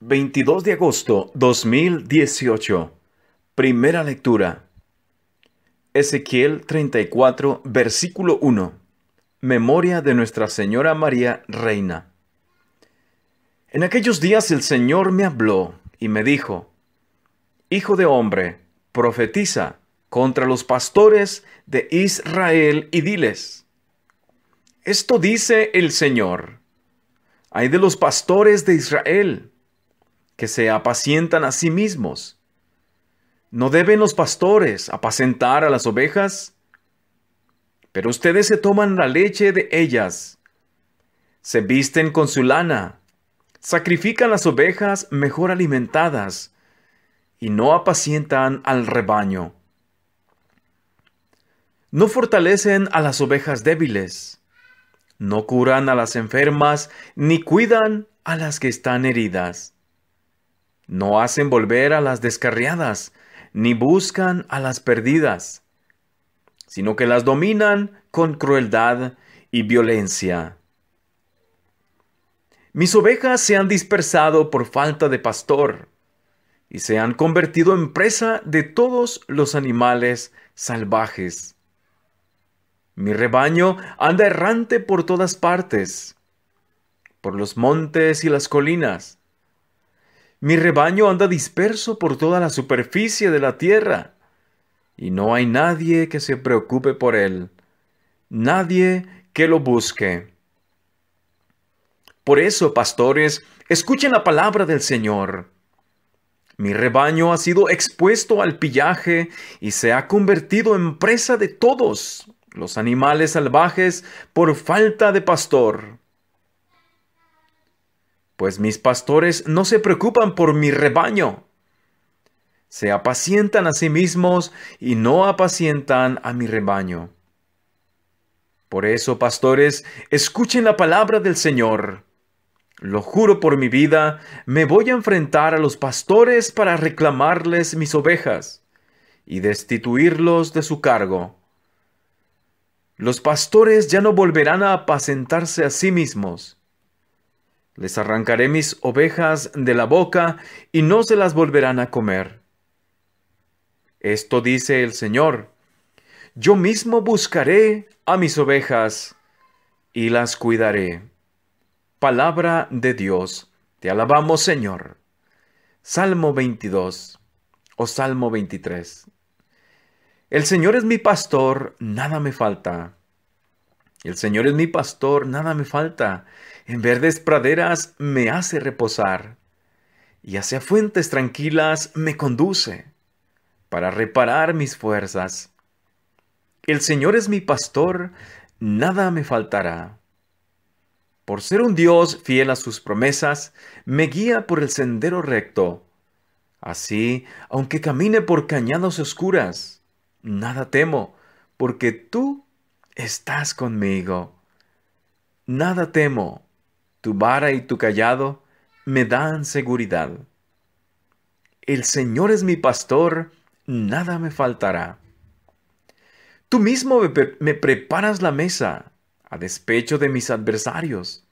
22 de agosto 2018. Primera lectura. Ezequiel 34, versículo 1. Memoria de Nuestra Señora María Reina. En aquellos días el Señor me habló y me dijo, Hijo de hombre, profetiza contra los pastores de Israel y diles, Esto dice el Señor, hay de los pastores de Israel que se apacientan a sí mismos. ¿No deben los pastores apacentar a las ovejas? Pero ustedes se toman la leche de ellas, se visten con su lana, sacrifican las ovejas mejor alimentadas, y no apacientan al rebaño. No fortalecen a las ovejas débiles, no curan a las enfermas, ni cuidan a las que están heridas. No hacen volver a las descarriadas, ni buscan a las perdidas, sino que las dominan con crueldad y violencia. Mis ovejas se han dispersado por falta de pastor y se han convertido en presa de todos los animales salvajes. Mi rebaño anda errante por todas partes, por los montes y las colinas, mi rebaño anda disperso por toda la superficie de la tierra, y no hay nadie que se preocupe por él, nadie que lo busque. Por eso, pastores, escuchen la palabra del Señor. Mi rebaño ha sido expuesto al pillaje y se ha convertido en presa de todos los animales salvajes por falta de pastor pues mis pastores no se preocupan por mi rebaño. Se apacientan a sí mismos y no apacientan a mi rebaño. Por eso, pastores, escuchen la palabra del Señor. Lo juro por mi vida, me voy a enfrentar a los pastores para reclamarles mis ovejas y destituirlos de su cargo. Los pastores ya no volverán a apacentarse a sí mismos les arrancaré mis ovejas de la boca y no se las volverán a comer. Esto dice el Señor. Yo mismo buscaré a mis ovejas y las cuidaré. Palabra de Dios. Te alabamos, Señor. Salmo 22 o Salmo 23. El Señor es mi pastor, nada me falta. El Señor es mi pastor, nada me falta. En verdes praderas me hace reposar y hacia fuentes tranquilas me conduce para reparar mis fuerzas. El Señor es mi pastor, nada me faltará. Por ser un Dios fiel a sus promesas, me guía por el sendero recto. Así, aunque camine por cañadas oscuras, nada temo, porque tú estás conmigo. Nada temo, tu vara y tu callado me dan seguridad. El Señor es mi pastor, nada me faltará. Tú mismo me, preparas la mesa, a despecho de mis adversarios.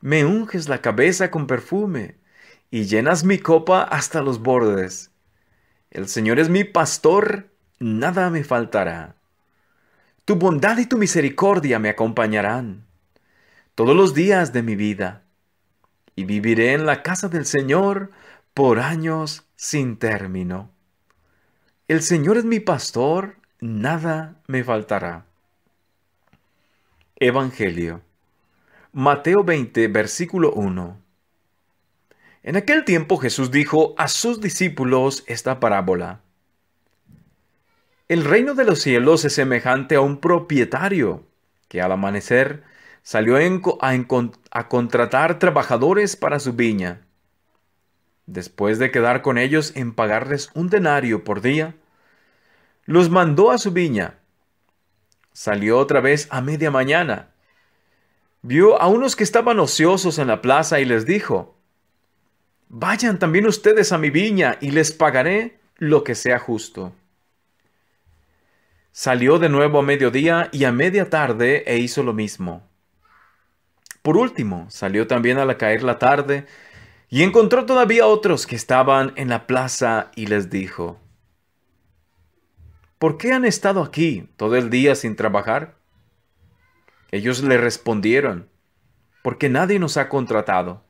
Me unges la cabeza con perfume, y llenas mi copa hasta los bordes. El Señor es mi pastor, nada me faltará. Tu bondad y tu misericordia me acompañarán todos los días de mi vida, y viviré en la casa del Señor por años sin término. El Señor es mi pastor, nada me faltará. Evangelio. Mateo 20, versículo 1. En aquel tiempo Jesús dijo a sus discípulos esta parábola. El reino de los cielos es semejante a un propietario que al amanecer salió a, contratar trabajadores para su viña. Después de quedar con ellos en pagarles un denario por día, los mandó a su viña. Salió otra vez a media mañana. Vio a unos que estaban ociosos en la plaza y les dijo, Vayan también ustedes a mi viña y les pagaré lo que sea justo. Salió de nuevo a mediodía y a media tarde e hizo lo mismo. Por último, salió también al caer la tarde y encontró todavía otros que estaban en la plaza y les dijo, ¿Por qué han estado aquí todo el día sin trabajar? Ellos le respondieron, porque nadie nos ha contratado.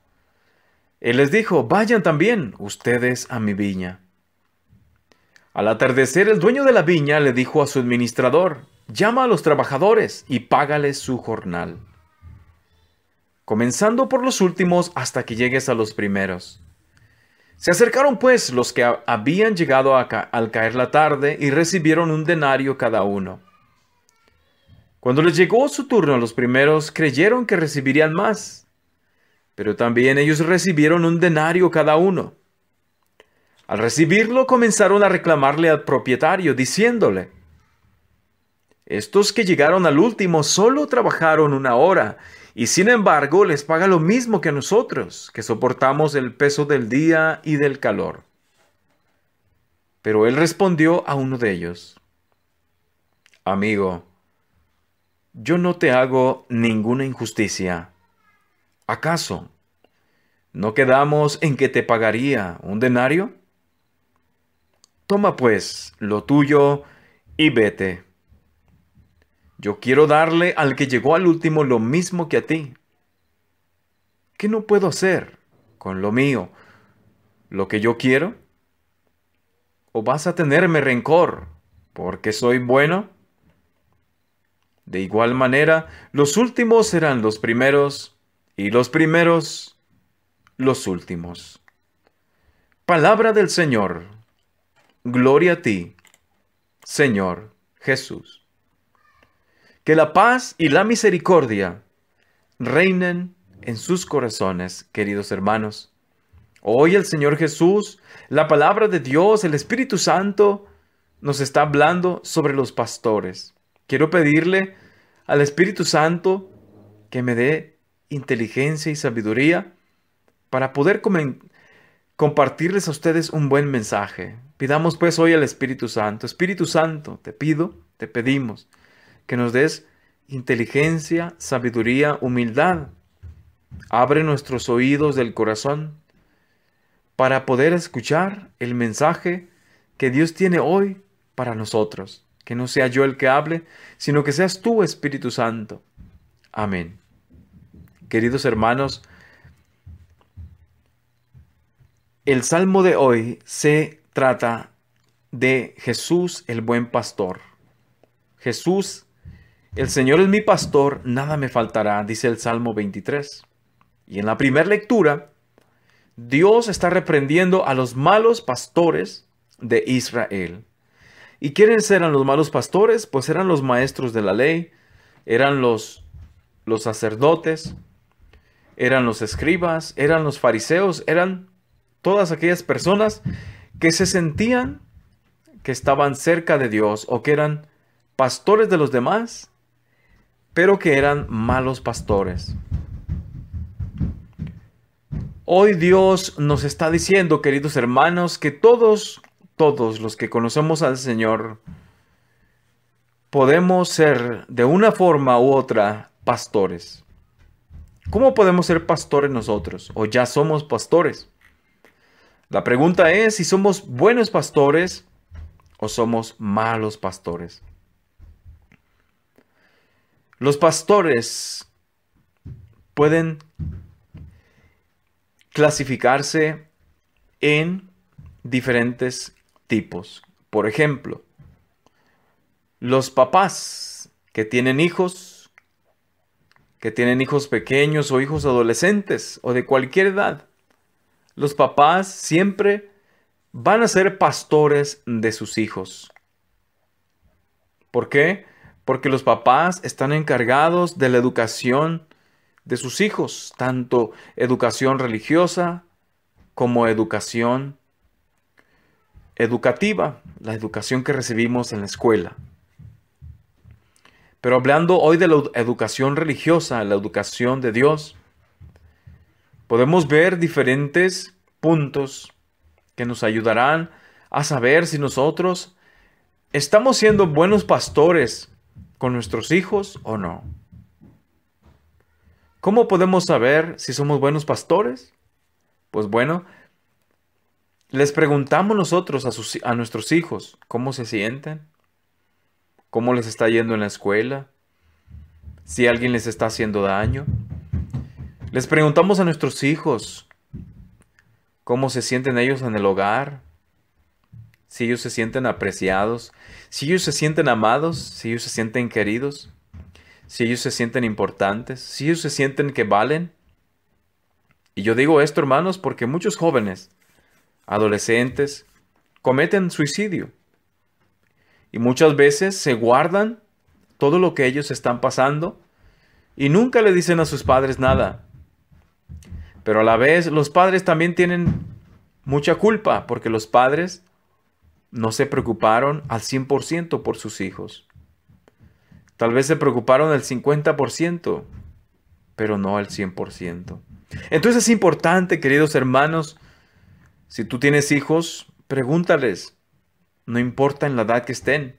Él les dijo, vayan también ustedes a mi viña. Al atardecer, el dueño de la viña le dijo a su administrador, llama a los trabajadores y págales su jornal comenzando por los últimos hasta que llegues a los primeros. Se acercaron pues los que habían llegado acá al caer la tarde y recibieron un denario cada uno. Cuando les llegó su turno a los primeros, creyeron que recibirían más, pero también ellos recibieron un denario cada uno. Al recibirlo comenzaron a reclamarle al propietario, diciéndole, estos que llegaron al último solo trabajaron una hora y sin embargo, les paga lo mismo que a nosotros, que soportamos el peso del día y del calor. Pero él respondió a uno de ellos, Amigo, yo no te hago ninguna injusticia. ¿Acaso no quedamos en que te pagaría un denario? Toma pues lo tuyo y vete. Yo quiero darle al que llegó al último lo mismo que a ti. ¿Qué no puedo hacer con lo mío? ¿Lo que yo quiero? ¿O vas a tenerme rencor porque soy bueno? De igual manera, los últimos serán los primeros y los primeros los últimos. Palabra del Señor. Gloria a ti, Señor Jesús. Que la paz y la misericordia reinen en sus corazones, queridos hermanos. Hoy el Señor Jesús, la palabra de Dios, el Espíritu Santo, nos está hablando sobre los pastores. Quiero pedirle al Espíritu Santo que me dé inteligencia y sabiduría para poder compartirles a ustedes un buen mensaje. Pidamos pues hoy al Espíritu Santo. Espíritu Santo, te pido, te pedimos que nos des inteligencia, sabiduría, humildad. Abre nuestros oídos del corazón para poder escuchar el mensaje que Dios tiene hoy para nosotros. Que no sea yo el que hable, sino que seas tú, Espíritu Santo. Amén. Queridos hermanos, el salmo de hoy se trata de Jesús el buen pastor. Jesús el Señor es mi pastor, nada me faltará, dice el Salmo 23. Y en la primera lectura, Dios está reprendiendo a los malos pastores de Israel. ¿Y quiénes eran los malos pastores? Pues eran los maestros de la ley, eran los, los sacerdotes, eran los escribas, eran los fariseos, eran todas aquellas personas que se sentían que estaban cerca de Dios o que eran pastores de los demás pero que eran malos pastores. Hoy Dios nos está diciendo, queridos hermanos, que todos, todos los que conocemos al Señor, podemos ser de una forma u otra pastores. ¿Cómo podemos ser pastores nosotros? ¿O ya somos pastores? La pregunta es si somos buenos pastores o somos malos pastores. Los pastores pueden clasificarse en diferentes tipos. Por ejemplo, los papás que tienen hijos, que tienen hijos pequeños o hijos adolescentes o de cualquier edad, los papás siempre van a ser pastores de sus hijos. ¿Por qué? porque los papás están encargados de la educación de sus hijos, tanto educación religiosa como educación educativa, la educación que recibimos en la escuela. Pero hablando hoy de la educación religiosa, la educación de Dios, podemos ver diferentes puntos que nos ayudarán a saber si nosotros estamos siendo buenos pastores con nuestros hijos o no? ¿Cómo podemos saber si somos buenos pastores? Pues bueno, les preguntamos nosotros a, a nuestros hijos cómo se sienten, cómo les está yendo en la escuela, si alguien les está haciendo daño. Les preguntamos a nuestros hijos cómo se sienten ellos en el hogar, si ellos se sienten apreciados, si ellos se sienten amados, si ellos se sienten queridos, si ellos se sienten importantes, si ellos se sienten que valen. Y yo digo esto, hermanos, porque muchos jóvenes, adolescentes, cometen suicidio. Y muchas veces se guardan todo lo que ellos están pasando y nunca le dicen a sus padres nada. Pero a la vez los padres también tienen mucha culpa porque los padres no se preocuparon al 100% por sus hijos. Tal vez se preocuparon al 50%, pero no al 100%. Entonces es importante, queridos hermanos, si tú tienes hijos, pregúntales, no importa en la edad que estén.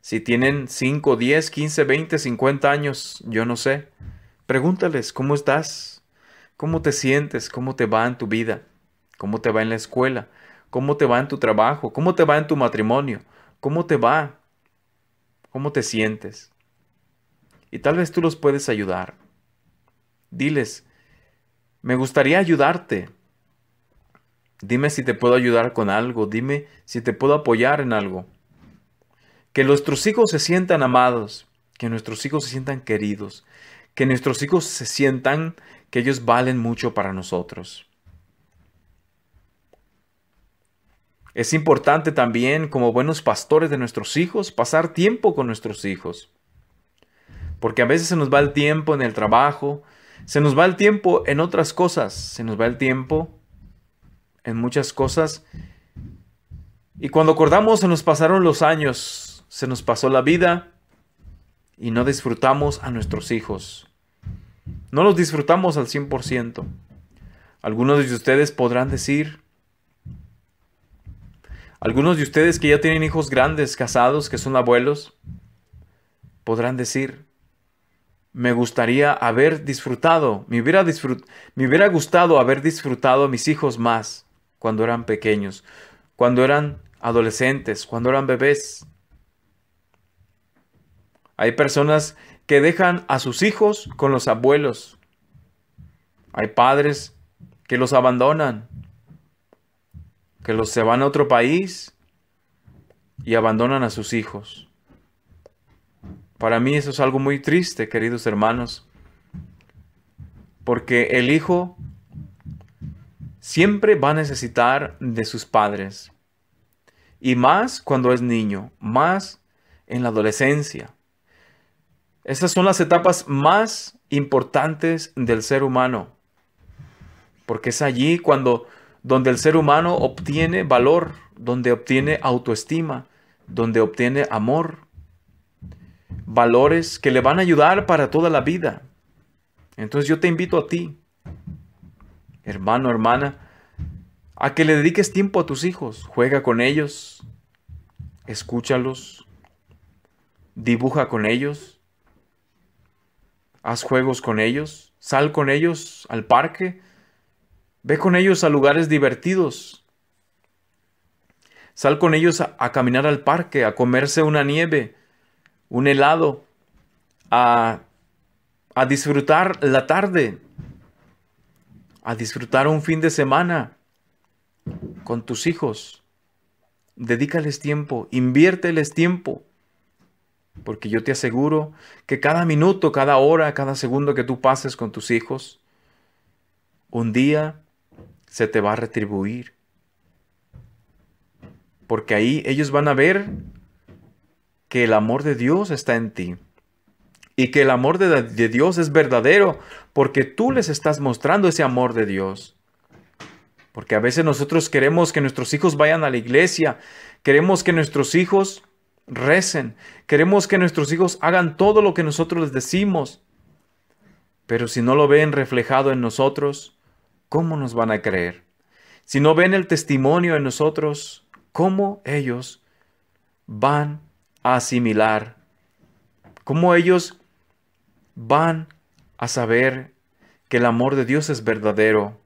Si tienen 5, 10, 15, 20, 50 años, yo no sé. Pregúntales, ¿cómo estás? ¿Cómo te sientes? ¿Cómo te va en tu vida? ¿Cómo te va en la escuela? ¿Cómo te va en tu trabajo? ¿Cómo te va en tu matrimonio? ¿Cómo te va? ¿Cómo te sientes? Y tal vez tú los puedes ayudar. Diles, me gustaría ayudarte. Dime si te puedo ayudar con algo, dime si te puedo apoyar en algo. Que nuestros hijos se sientan amados, que nuestros hijos se sientan queridos, que nuestros hijos se sientan que ellos valen mucho para nosotros. Es importante también, como buenos pastores de nuestros hijos, pasar tiempo con nuestros hijos. Porque a veces se nos va el tiempo en el trabajo, se nos va el tiempo en otras cosas, se nos va el tiempo en muchas cosas. Y cuando acordamos se nos pasaron los años, se nos pasó la vida y no disfrutamos a nuestros hijos. No los disfrutamos al 100%. Algunos de ustedes podrán decir, algunos de ustedes que ya tienen hijos grandes, casados, que son abuelos, podrán decir, me gustaría haber disfrutado, me hubiera, me hubiera gustado haber disfrutado a mis hijos más cuando eran pequeños, cuando eran adolescentes, cuando eran bebés. Hay personas que dejan a sus hijos con los abuelos. Hay padres que los abandonan, que los se van a otro país y abandonan a sus hijos. Para mí eso es algo muy triste, queridos hermanos, porque el hijo siempre va a necesitar de sus padres, y más cuando es niño, más en la adolescencia. Esas son las etapas más importantes del ser humano, porque es allí cuando donde el ser humano obtiene valor, donde obtiene autoestima, donde obtiene amor, valores que le van a ayudar para toda la vida. Entonces yo te invito a ti, hermano, hermana, a que le dediques tiempo a tus hijos, juega con ellos, escúchalos, dibuja con ellos, haz juegos con ellos, sal con ellos al parque, Ve con ellos a lugares divertidos. Sal con ellos a, caminar al parque, a comerse una nieve, un helado, a, a disfrutar la tarde, a disfrutar un fin de semana con tus hijos. Dedícales tiempo, inviérteles tiempo, porque yo te aseguro que cada minuto, cada hora, cada segundo que tú pases con tus hijos, un día se te va a retribuir. Porque ahí ellos van a ver que el amor de Dios está en ti. Y que el amor de, Dios es verdadero porque tú les estás mostrando ese amor de Dios. Porque a veces nosotros queremos que nuestros hijos vayan a la iglesia, queremos que nuestros hijos recen, queremos que nuestros hijos hagan todo lo que nosotros les decimos. Pero si no lo ven reflejado en nosotros, ¿cómo nos van a creer? Si no ven el testimonio en nosotros, ¿cómo ellos van a asimilar? ¿Cómo ellos van a saber que el amor de Dios es verdadero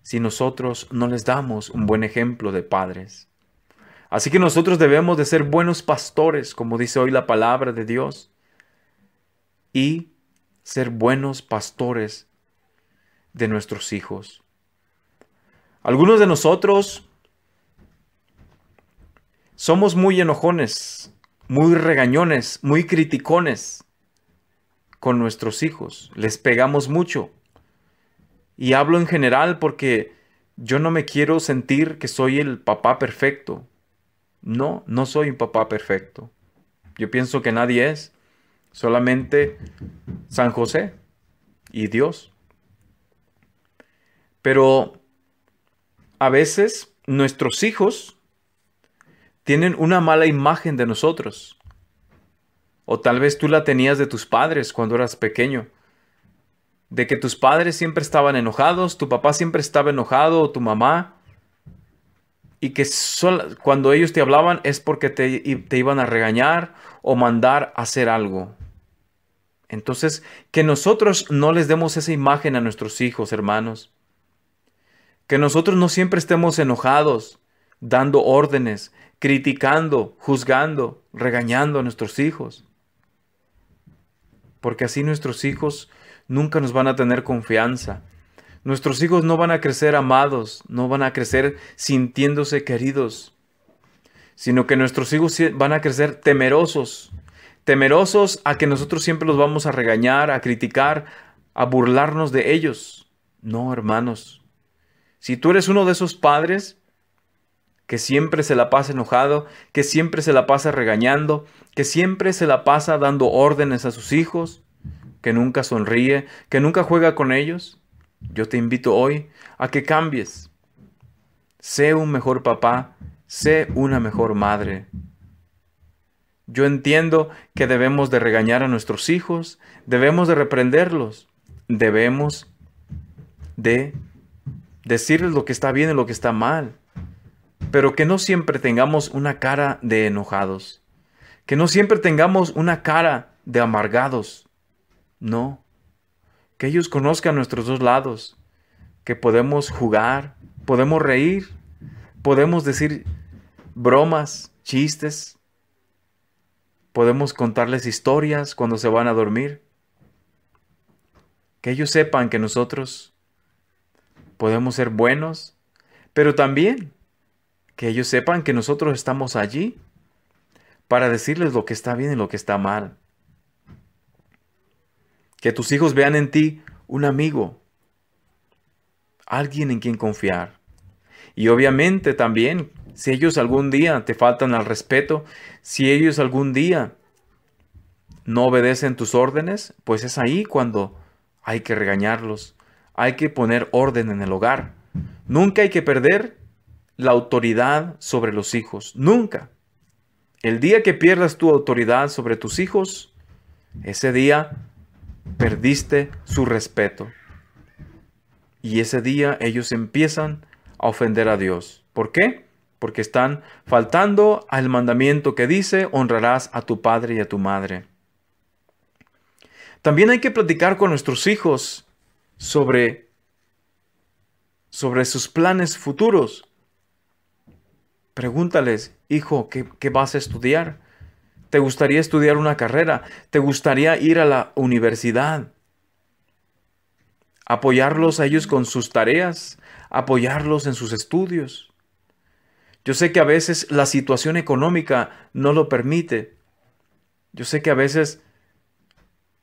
si nosotros no les damos un buen ejemplo de padres? Así que nosotros debemos de ser buenos pastores, como dice hoy la palabra de Dios, y ser buenos pastores de nuestros hijos. Algunos de nosotros somos muy enojones, muy regañones, muy criticones con nuestros hijos. Les pegamos mucho. Y hablo en general porque yo no me quiero sentir que soy el papá perfecto. No, no soy un papá perfecto. Yo pienso que nadie es. Solamente San José y Dios. Pero a veces nuestros hijos tienen una mala imagen de nosotros. O tal vez tú la tenías de tus padres cuando eras pequeño. De que tus padres siempre estaban enojados, tu papá siempre estaba enojado, o tu mamá. Y que cuando ellos te hablaban es porque te, te iban a regañar o mandar a hacer algo. Entonces, que nosotros no les demos esa imagen a nuestros hijos, hermanos. Que nosotros no siempre estemos enojados, dando órdenes, criticando, juzgando, regañando a nuestros hijos. Porque así nuestros hijos nunca nos van a tener confianza. Nuestros hijos no van a crecer amados, no van a crecer sintiéndose queridos, sino que nuestros hijos van a crecer temerosos, temerosos a que nosotros siempre los vamos a regañar, a criticar, a burlarnos de ellos. No, hermanos, si tú eres uno de esos padres que siempre se la pasa enojado, que siempre se la pasa regañando, que siempre se la pasa dando órdenes a sus hijos, que nunca sonríe, que nunca juega con ellos, yo te invito hoy a que cambies. Sé un mejor papá, sé una mejor madre. Yo entiendo que debemos de regañar a nuestros hijos, debemos de reprenderlos, debemos de decirles lo que está bien y lo que está mal, pero que no siempre tengamos una cara de enojados, que no siempre tengamos una cara de amargados, no, que ellos conozcan nuestros dos lados, que podemos jugar, podemos reír, podemos decir bromas, chistes, podemos contarles historias cuando se van a dormir, que ellos sepan que nosotros podemos ser buenos, pero también que ellos sepan que nosotros estamos allí para decirles lo que está bien y lo que está mal. Que tus hijos vean en ti un amigo, alguien en quien confiar. Y obviamente también, si ellos algún día te faltan al respeto, si ellos algún día no obedecen tus órdenes, pues es ahí cuando hay que regañarlos, hay que poner orden en el hogar. Nunca hay que perder la autoridad sobre los hijos. Nunca. El día que pierdas tu autoridad sobre tus hijos, ese día perdiste su respeto. Y ese día ellos empiezan a ofender a Dios. ¿Por qué? Porque están faltando al mandamiento que dice, honrarás a tu padre y a tu madre. También hay que platicar con nuestros hijos sobre, sobre sus planes futuros. Pregúntales, hijo, ¿qué, ¿qué vas a estudiar? ¿Te gustaría estudiar una carrera? ¿Te gustaría ir a la universidad? Apoyarlos a ellos con sus tareas, apoyarlos en sus estudios. Yo sé que a veces la situación económica no lo permite. Yo sé que a veces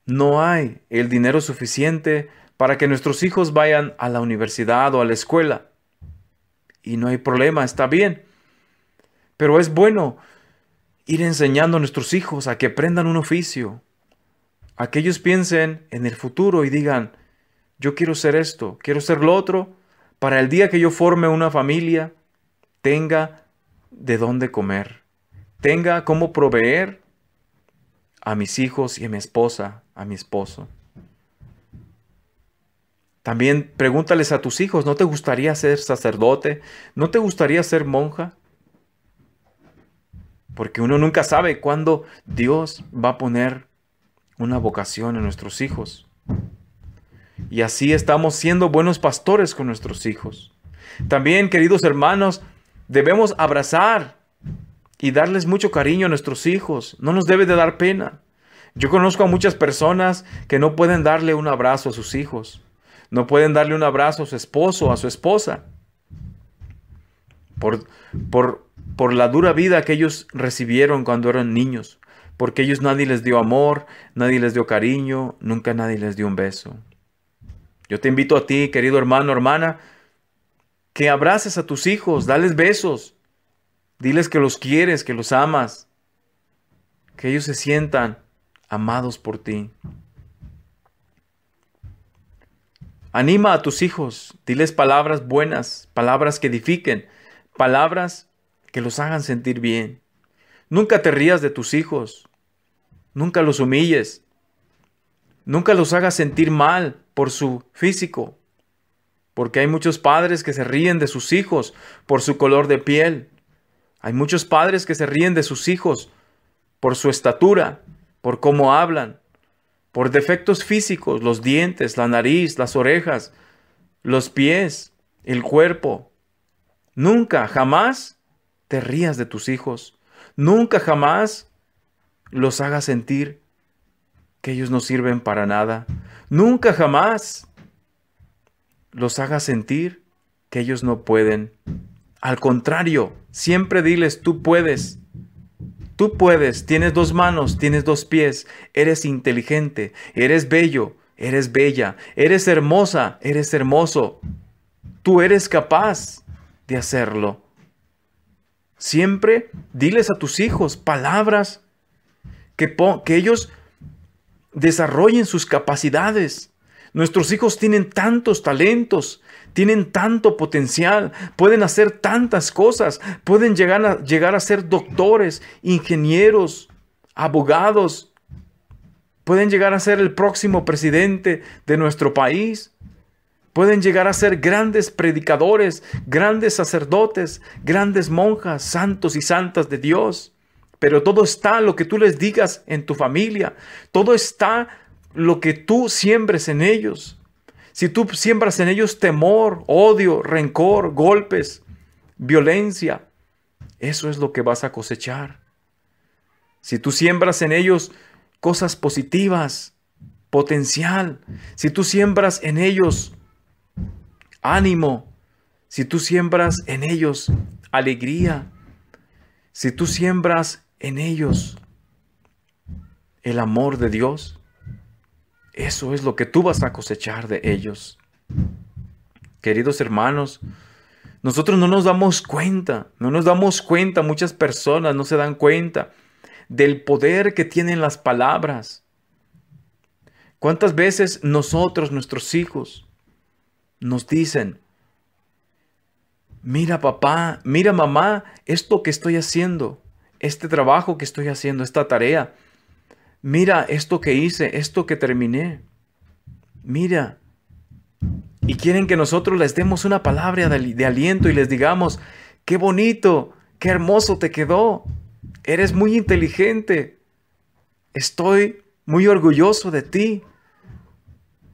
no hay el dinero suficiente para que nuestros hijos vayan a la universidad o a la escuela. Y no hay problema, está bien. Pero es bueno ir enseñando a nuestros hijos a que aprendan un oficio, a que ellos piensen en el futuro y digan, yo quiero ser esto, quiero ser lo otro, para el día que yo forme una familia, tenga de dónde comer, tenga cómo proveer a mis hijos y a mi esposa, a mi esposo. También pregúntales a tus hijos, ¿no te gustaría ser sacerdote? ¿No te gustaría ser monja? Porque uno nunca sabe cuándo Dios va a poner una vocación en nuestros hijos. Y así estamos siendo buenos pastores con nuestros hijos. También, queridos hermanos, debemos abrazar y darles mucho cariño a nuestros hijos. No nos debe de dar pena. Yo conozco a muchas personas que no pueden darle un abrazo a sus hijos no pueden darle un abrazo a su esposo, a su esposa, por, por, por la dura vida que ellos recibieron cuando eran niños, porque ellos nadie les dio amor, nadie les dio cariño, nunca nadie les dio un beso. Yo te invito a ti, querido hermano, hermana, que abraces a tus hijos, dales besos, diles que los quieres, que los amas, que ellos se sientan amados por ti. Anima a tus hijos, diles palabras buenas, palabras que edifiquen, palabras que los hagan sentir bien. Nunca te rías de tus hijos, nunca los humilles, nunca los hagas sentir mal por su físico, porque hay muchos padres que se ríen de sus hijos por su color de piel, hay muchos padres que se ríen de sus hijos por su estatura, por cómo hablan, por defectos físicos, los dientes, la nariz, las orejas, los pies, el cuerpo. Nunca, jamás te rías de tus hijos. Nunca, jamás los hagas sentir que ellos no sirven para nada. Nunca, jamás los hagas sentir que ellos no pueden. Al contrario, siempre diles, tú puedes, Tú puedes, tienes dos manos, tienes dos pies, eres inteligente, eres bello, eres bella, eres hermosa, eres hermoso. Tú eres capaz de hacerlo. Siempre diles a tus hijos palabras que, que ellos desarrollen sus capacidades. Nuestros hijos tienen tantos talentos, tienen tanto potencial, pueden hacer tantas cosas, pueden llegar a, llegar a ser doctores, ingenieros, abogados, pueden llegar a ser el próximo presidente de nuestro país, pueden llegar a ser grandes predicadores, grandes sacerdotes, grandes monjas, santos y santas de Dios. Pero todo está lo que tú les digas en tu familia, todo está lo que tú siembres en ellos. Si tú siembras en ellos temor, odio, rencor, golpes, violencia, eso es lo que vas a cosechar. Si tú siembras en ellos cosas positivas, potencial, si tú siembras en ellos ánimo, si tú siembras en ellos alegría, si tú siembras en ellos el amor de Dios, eso es lo que tú vas a cosechar de ellos. Queridos hermanos, nosotros no nos damos cuenta, no nos damos cuenta, muchas personas no se dan cuenta del poder que tienen las palabras. ¿Cuántas veces nosotros, nuestros hijos, nos dicen, mira papá, mira mamá, esto que estoy haciendo, este trabajo que estoy haciendo, esta tarea, mira esto que hice, esto que terminé, mira. Y quieren que nosotros les demos una palabra de, aliento y les digamos, qué bonito, qué hermoso te quedó, eres muy inteligente, estoy muy orgulloso de ti,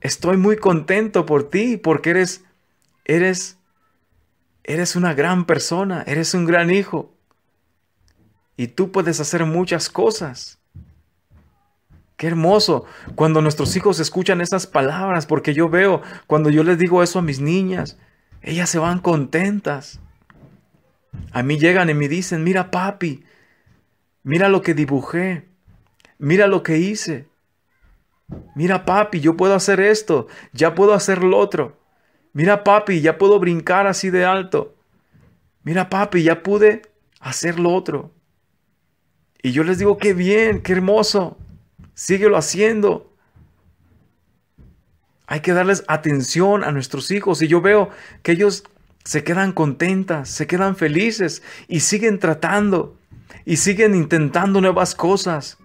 estoy muy contento por ti, porque eres, eres, eres una gran persona, eres un gran hijo. Y tú puedes hacer muchas cosas. Qué hermoso cuando nuestros hijos escuchan esas palabras, porque yo veo, cuando yo les digo eso a mis niñas, ellas se van contentas. A mí llegan y me dicen, mira papi, mira lo que dibujé, mira lo que hice, mira papi, yo puedo hacer esto, ya puedo hacer lo otro, mira papi, ya puedo brincar así de alto, mira papi, ya pude hacer lo otro. Y yo les digo, qué bien, qué hermoso síguelo haciendo. Hay que darles atención a nuestros hijos y yo veo que ellos se quedan contentas, se quedan felices y siguen tratando y siguen intentando nuevas cosas.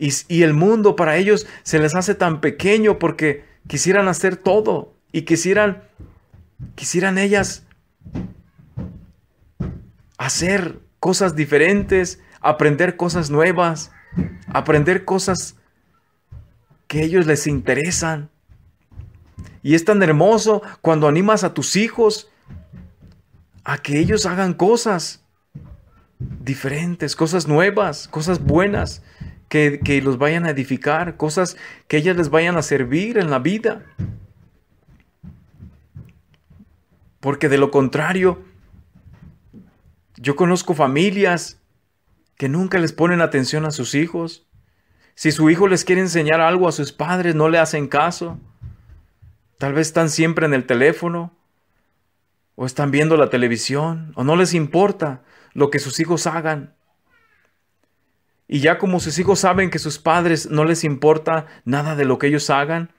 Y, y, el mundo para ellos se les hace tan pequeño porque quisieran hacer todo y quisieran, quisieran ellas hacer cosas diferentes, aprender cosas nuevas aprender cosas que ellos les interesan. Y es tan hermoso cuando animas a tus hijos a que ellos hagan cosas diferentes, cosas nuevas, cosas buenas, que, que, los vayan a edificar, cosas que ellas les vayan a servir en la vida. Porque de lo contrario, yo conozco familias que nunca les ponen atención a sus hijos. Si su hijo les quiere enseñar algo a sus padres, no le hacen caso. Tal vez están siempre en el teléfono, o están viendo la televisión, o no les importa lo que sus hijos hagan. Y ya como sus hijos saben que sus padres no les importa nada de lo que ellos hagan,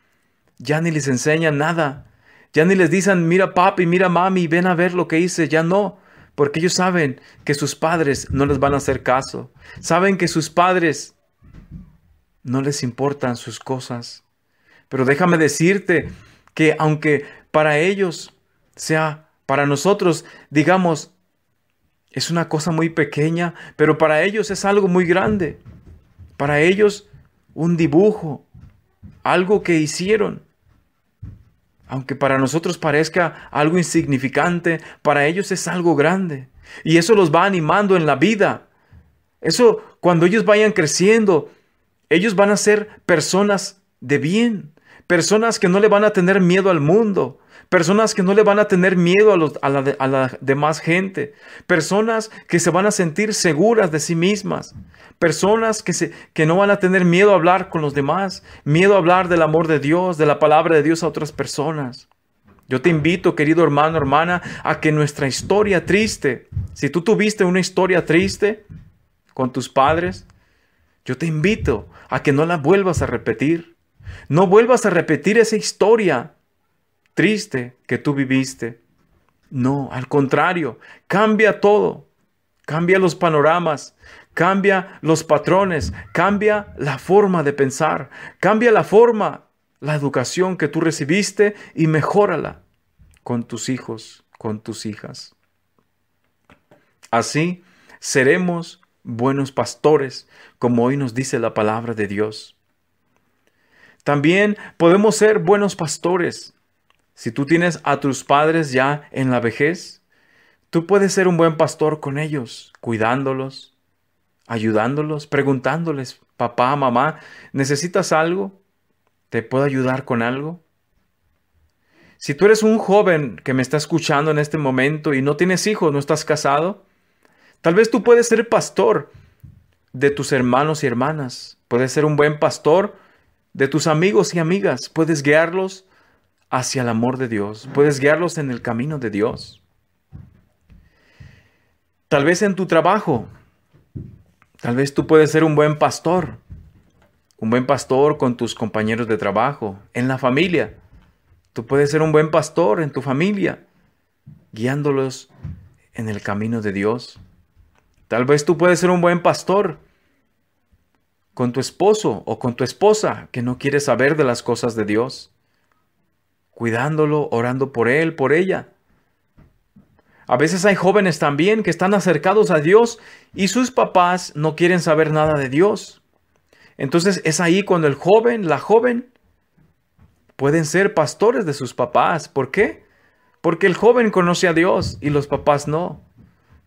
ya ni les enseñan nada. Ya ni les dicen, mira papi, mira mami, ven a ver lo que hice. Ya no porque ellos saben que sus padres no les van a hacer caso, saben que sus padres no les importan sus cosas. Pero déjame decirte que aunque para ellos sea, para nosotros, digamos, es una cosa muy pequeña, pero para ellos es algo muy grande. Para ellos, un dibujo, algo que hicieron, aunque para nosotros parezca algo insignificante, para ellos es algo grande. Y eso los va animando en la vida. Eso cuando ellos vayan creciendo, ellos van a ser personas de bien, personas que no le van a tener miedo al mundo, personas que no le van a tener miedo a, los, la, demás gente, personas que se van a sentir seguras de sí mismas, personas que, se, que no van a tener miedo a hablar con los demás, miedo a hablar del amor de Dios, de la palabra de Dios a otras personas. Yo te invito, querido hermano, hermana, a que nuestra historia triste, si tú tuviste una historia triste con tus padres, yo te invito a que no la vuelvas a repetir. No vuelvas a repetir esa historia triste que tú viviste. No, al contrario, cambia todo, cambia los panoramas, cambia los patrones, cambia la forma de pensar, cambia la forma, la educación que tú recibiste y mejórala con tus hijos, con tus hijas. Así seremos buenos pastores, como hoy nos dice la palabra de Dios. También podemos ser buenos pastores si tú tienes a tus padres ya en la vejez, tú puedes ser un buen pastor con ellos, cuidándolos, ayudándolos, preguntándoles, papá, mamá, ¿necesitas algo? ¿Te puedo ayudar con algo? Si tú eres un joven que me está escuchando en este momento y no tienes hijos, no estás casado, tal vez tú puedes ser pastor de tus hermanos y hermanas, puedes ser un buen pastor de tus amigos y amigas, puedes guiarlos hacia el amor de Dios? ¿Puedes guiarlos en el camino de Dios? Tal vez en tu trabajo, tal vez tú puedes ser un buen pastor, un buen pastor con tus compañeros de trabajo, en la familia. Tú puedes ser un buen pastor en tu familia, guiándolos en el camino de Dios. Tal vez tú puedes ser un buen pastor con tu esposo o con tu esposa que no quiere saber de las cosas de Dios cuidándolo, orando por él, por ella. A veces hay jóvenes también que están acercados a Dios y sus papás no quieren saber nada de Dios. Entonces es ahí cuando el joven, la joven, pueden ser pastores de sus papás. ¿Por qué? Porque el joven conoce a Dios y los papás no.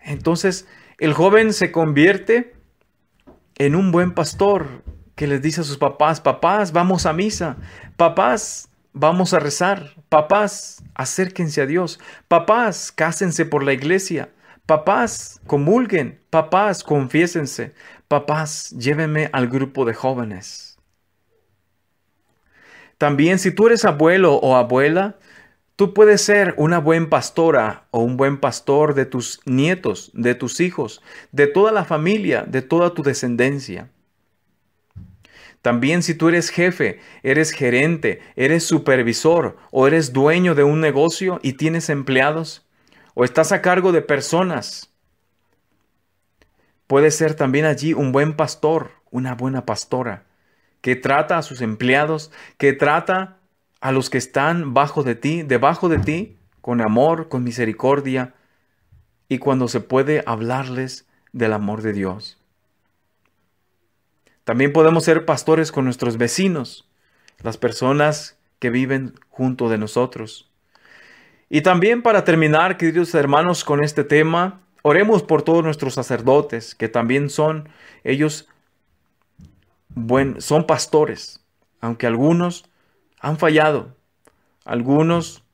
Entonces el joven se convierte en un buen pastor que les dice a sus papás, papás, vamos a misa, papás, Vamos a rezar. Papás, acérquense a Dios. Papás, cásense por la iglesia. Papás, comulguen. Papás, confiésense. Papás, llévenme al grupo de jóvenes. También si tú eres abuelo o abuela, tú puedes ser una buen pastora o un buen pastor de tus nietos, de tus hijos, de toda la familia, de toda tu descendencia. También si tú eres jefe, eres gerente, eres supervisor o eres dueño de un negocio y tienes empleados o estás a cargo de personas, puedes ser también allí un buen pastor, una buena pastora, que trata a sus empleados, que trata a los que están bajo de ti, debajo de ti, con amor, con misericordia, y cuando se puede hablarles del amor de Dios. También podemos ser pastores con nuestros vecinos, las personas que viven junto de nosotros. Y también para terminar, queridos hermanos, con este tema, oremos por todos nuestros sacerdotes, que también son ellos buen, son pastores, aunque algunos han fallado, algunos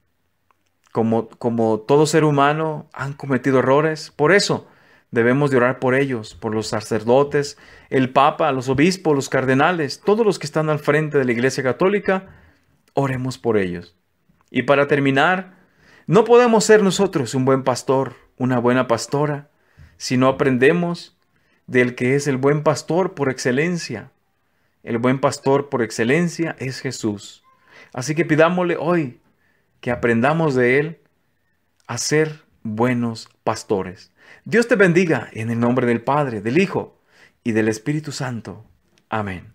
como, como todo ser humano han cometido errores. Por eso, Debemos de orar por ellos, por los sacerdotes, el Papa, los obispos, los cardenales, todos los que están al frente de la Iglesia Católica, oremos por ellos. Y para terminar, no podemos ser nosotros un buen pastor, una buena pastora, si no aprendemos del que es el buen pastor por excelencia. El buen pastor por excelencia es Jesús. Así que pidámosle hoy que aprendamos de Él a ser buenos pastores. Dios te bendiga en el nombre del Padre, del Hijo y del Espíritu Santo. Amén.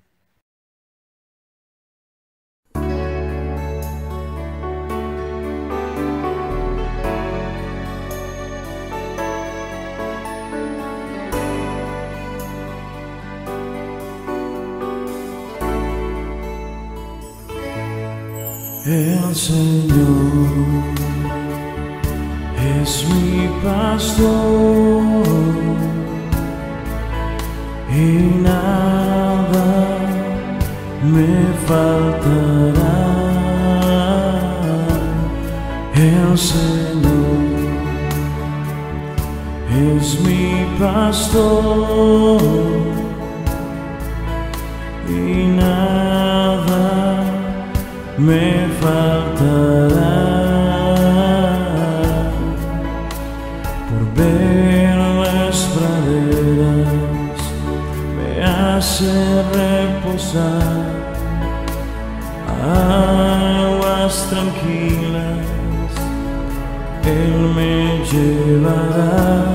és mi pastor e nada me faltará. o Senhor, és mi pastor e nada me faltará. hace reposar aguas tranquilas, Él me llevará.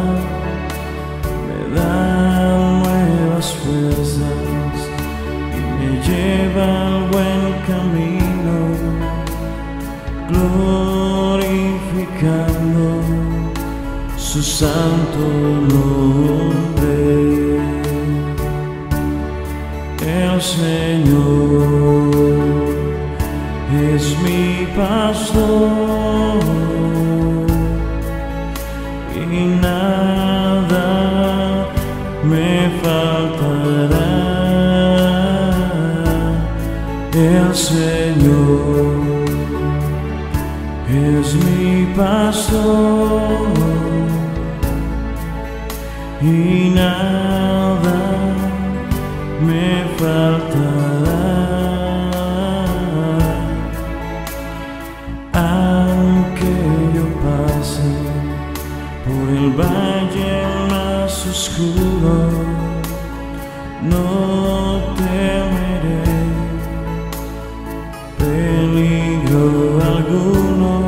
alguno,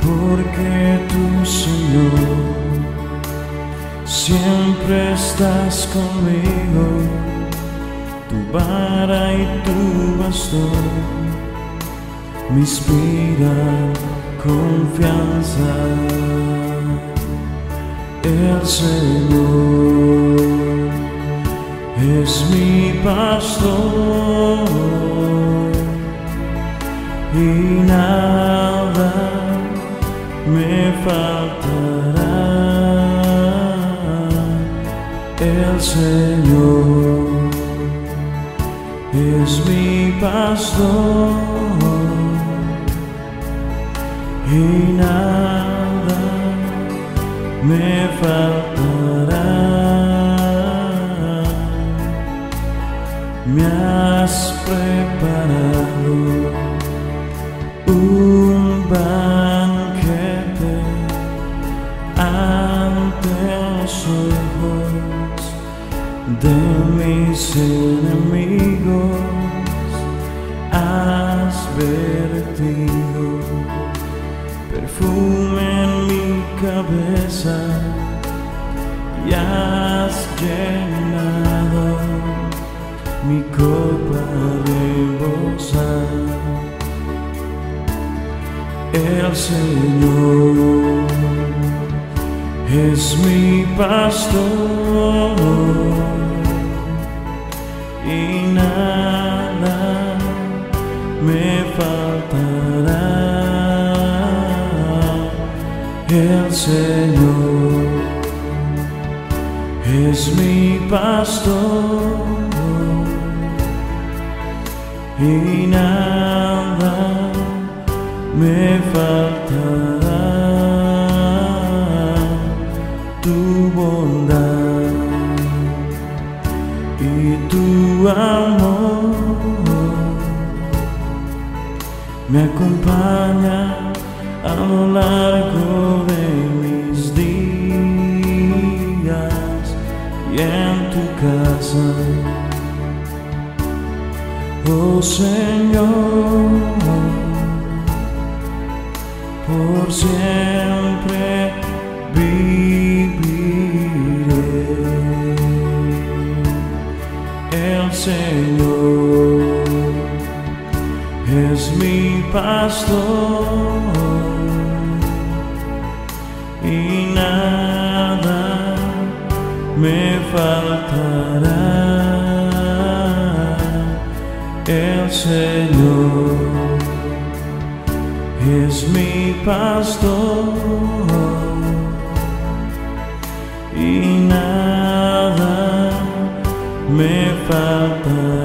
porque tu Señor, siempre estás conmigo, tu vara y tu bastón me inspira confianza el Señor es mi pastor y nada me faltará. El Señor es mi pastor y nada me faltará. Me has preparado de mis enemigos has vertido perfume en mi cabeza y has llenado mi copa el Señor es mi pastor y nada me faltará. El Señor es mi pastor y nada me faltará. tu amor me acompaña a lo largo de mis días y en tu casa. Oh Señor, por siempre. pastor y nada me faltará. El Señor es mi pastor y nada me faltará.